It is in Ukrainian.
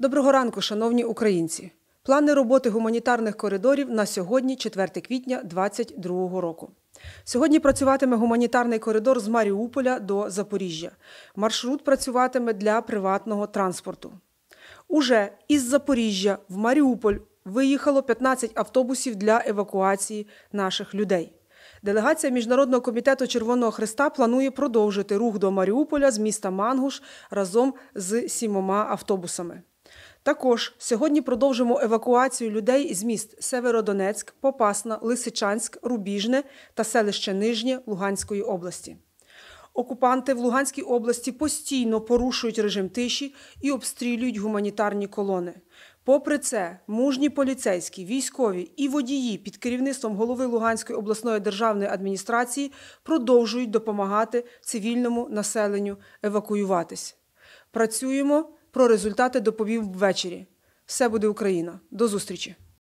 Доброго ранку, шановні українці. Плани роботи гуманітарних коридорів на сьогодні, 4 квітня 2022 року. Сьогодні працюватиме гуманітарний коридор з Маріуполя до Запоріжжя. Маршрут працюватиме для приватного транспорту. Уже із Запоріжжя в Маріуполь виїхало 15 автобусів для евакуації наших людей. Делегація Міжнародного комітету Червоного Христа планує продовжити рух до Маріуполя з міста Мангуш разом з сімома автобусами. Також сьогодні продовжимо евакуацію людей із міст Северодонецьк, Попасна, Лисичанськ, Рубіжне та селище Нижнє Луганської області. Окупанти в Луганській області постійно порушують режим тиші і обстрілюють гуманітарні колони. Попри це, мужні поліцейські, військові і водії під керівництвом голови Луганської обласної державної адміністрації продовжують допомагати цивільному населенню евакуюватись. Працюємо. Про результати доповів ввечері. Все буде Україна. До зустрічі!